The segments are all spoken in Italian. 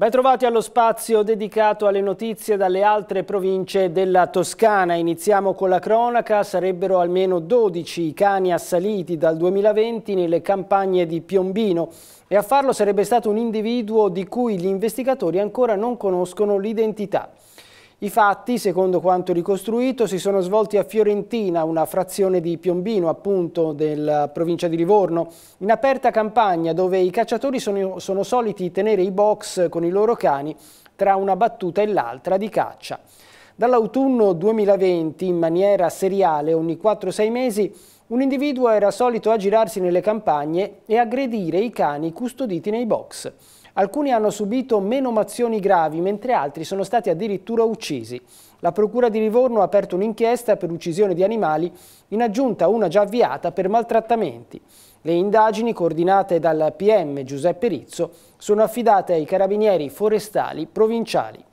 Ben trovati allo spazio dedicato alle notizie dalle altre province della Toscana. Iniziamo con la cronaca. Sarebbero almeno 12 i cani assaliti dal 2020 nelle campagne di Piombino e a farlo sarebbe stato un individuo di cui gli investigatori ancora non conoscono l'identità. I fatti, secondo quanto ricostruito, si sono svolti a Fiorentina, una frazione di Piombino, appunto, della provincia di Livorno, in aperta campagna dove i cacciatori sono, sono soliti tenere i box con i loro cani tra una battuta e l'altra di caccia. Dall'autunno 2020, in maniera seriale, ogni 4-6 mesi, un individuo era solito aggirarsi nelle campagne e aggredire i cani custoditi nei box. Alcuni hanno subito menomazioni gravi, mentre altri sono stati addirittura uccisi. La Procura di Livorno ha aperto un'inchiesta per uccisione di animali, in aggiunta a una già avviata per maltrattamenti. Le indagini, coordinate dal PM Giuseppe Rizzo, sono affidate ai carabinieri forestali provinciali.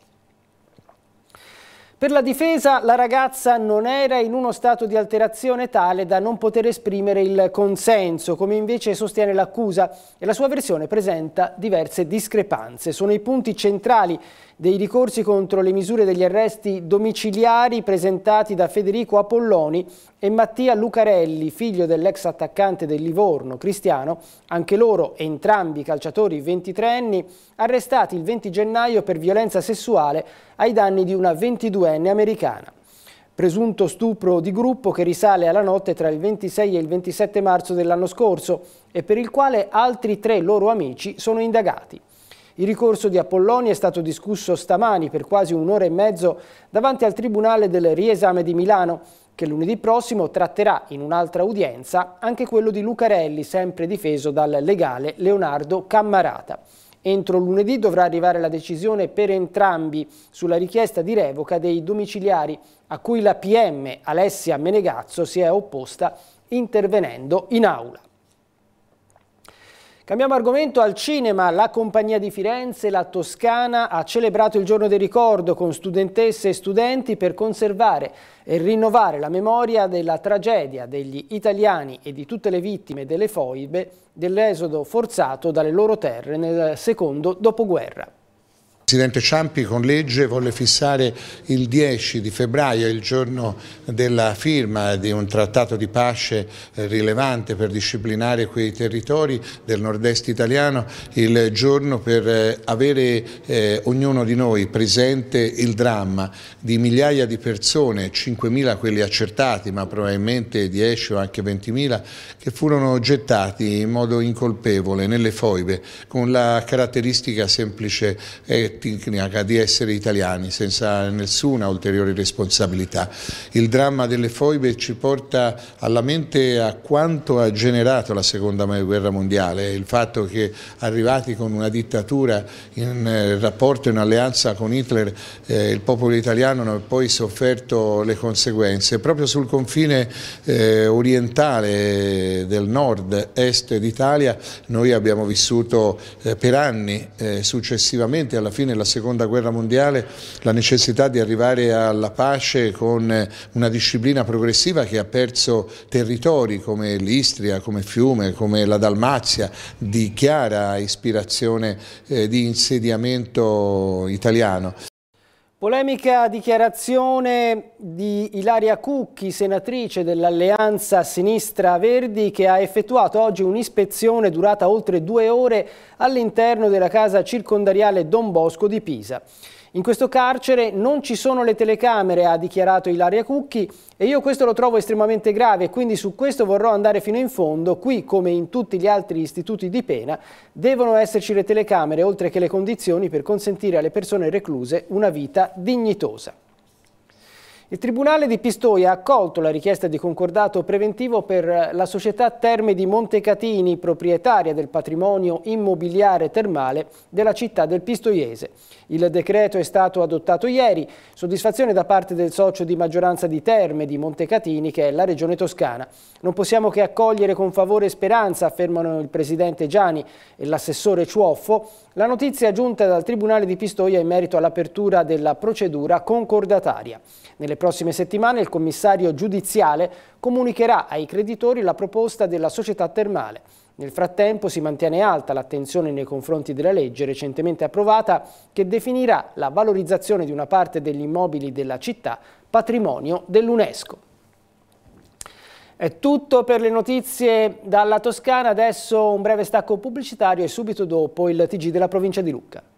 Per la difesa la ragazza non era in uno stato di alterazione tale da non poter esprimere il consenso, come invece sostiene l'accusa e la sua versione presenta diverse discrepanze. Sono i punti centrali dei ricorsi contro le misure degli arresti domiciliari presentati da Federico Apolloni e Mattia Lucarelli, figlio dell'ex attaccante del Livorno, Cristiano, anche loro entrambi calciatori 23enni, arrestati il 20 gennaio per violenza sessuale ai danni di una 22 22enne americana. Presunto stupro di gruppo che risale alla notte tra il 26 e il 27 marzo dell'anno scorso e per il quale altri tre loro amici sono indagati. Il ricorso di Apolloni è stato discusso stamani per quasi un'ora e mezzo davanti al Tribunale del Riesame di Milano, che lunedì prossimo tratterà in un'altra udienza anche quello di Lucarelli, sempre difeso dal legale Leonardo Cammarata. Entro lunedì dovrà arrivare la decisione per entrambi sulla richiesta di revoca dei domiciliari a cui la PM Alessia Menegazzo si è opposta intervenendo in aula. Cambiamo argomento al cinema. La Compagnia di Firenze, la Toscana, ha celebrato il giorno del ricordo con studentesse e studenti per conservare e rinnovare la memoria della tragedia degli italiani e di tutte le vittime delle foibe dell'esodo forzato dalle loro terre nel secondo dopoguerra. Presidente Ciampi con legge volle fissare il 10 di febbraio, il giorno della firma di un trattato di pace eh, rilevante per disciplinare quei territori del nord-est italiano, il giorno per eh, avere eh, ognuno di noi presente il dramma di migliaia di persone, 5.000 quelli accertati, ma probabilmente 10 o anche 20.000, che furono gettati in modo incolpevole nelle foibe, con la caratteristica semplice eh, tecnica di essere italiani senza nessuna ulteriore responsabilità. Il dramma delle foibe ci porta alla mente a quanto ha generato la seconda guerra mondiale, il fatto che arrivati con una dittatura in eh, rapporto, in alleanza con Hitler, eh, il popolo italiano non ha poi sofferto le conseguenze. Proprio sul confine eh, orientale del nord-est d'Italia noi abbiamo vissuto eh, per anni eh, successivamente alla fine nella seconda guerra mondiale la necessità di arrivare alla pace con eh, una disciplina progressiva che ha perso territori come l'Istria, come Fiume, come la Dalmazia, di chiara ispirazione eh, di insediamento italiano. Polemica dichiarazione di Ilaria Cucchi, senatrice dell'Alleanza Sinistra Verdi, che ha effettuato oggi un'ispezione durata oltre due ore all'interno della casa circondariale Don Bosco di Pisa. In questo carcere non ci sono le telecamere, ha dichiarato Ilaria Cucchi, e io questo lo trovo estremamente grave, quindi su questo vorrò andare fino in fondo. Qui, come in tutti gli altri istituti di pena, devono esserci le telecamere, oltre che le condizioni per consentire alle persone recluse una vita dignitosa. Il Tribunale di Pistoia ha accolto la richiesta di concordato preventivo per la società Terme di Montecatini, proprietaria del patrimonio immobiliare termale della città del Pistoiese. Il decreto è stato adottato ieri, soddisfazione da parte del socio di maggioranza di Terme di Montecatini che è la Regione Toscana. Non possiamo che accogliere con favore e speranza, affermano il Presidente Gianni e l'assessore Ciuoffo, la notizia giunta dal Tribunale di Pistoia in merito all'apertura della procedura concordataria. Nelle nelle prossime settimane il commissario giudiziale comunicherà ai creditori la proposta della società termale. Nel frattempo si mantiene alta l'attenzione nei confronti della legge recentemente approvata che definirà la valorizzazione di una parte degli immobili della città patrimonio dell'UNESCO. È tutto per le notizie dalla Toscana, adesso un breve stacco pubblicitario e subito dopo il TG della provincia di Lucca.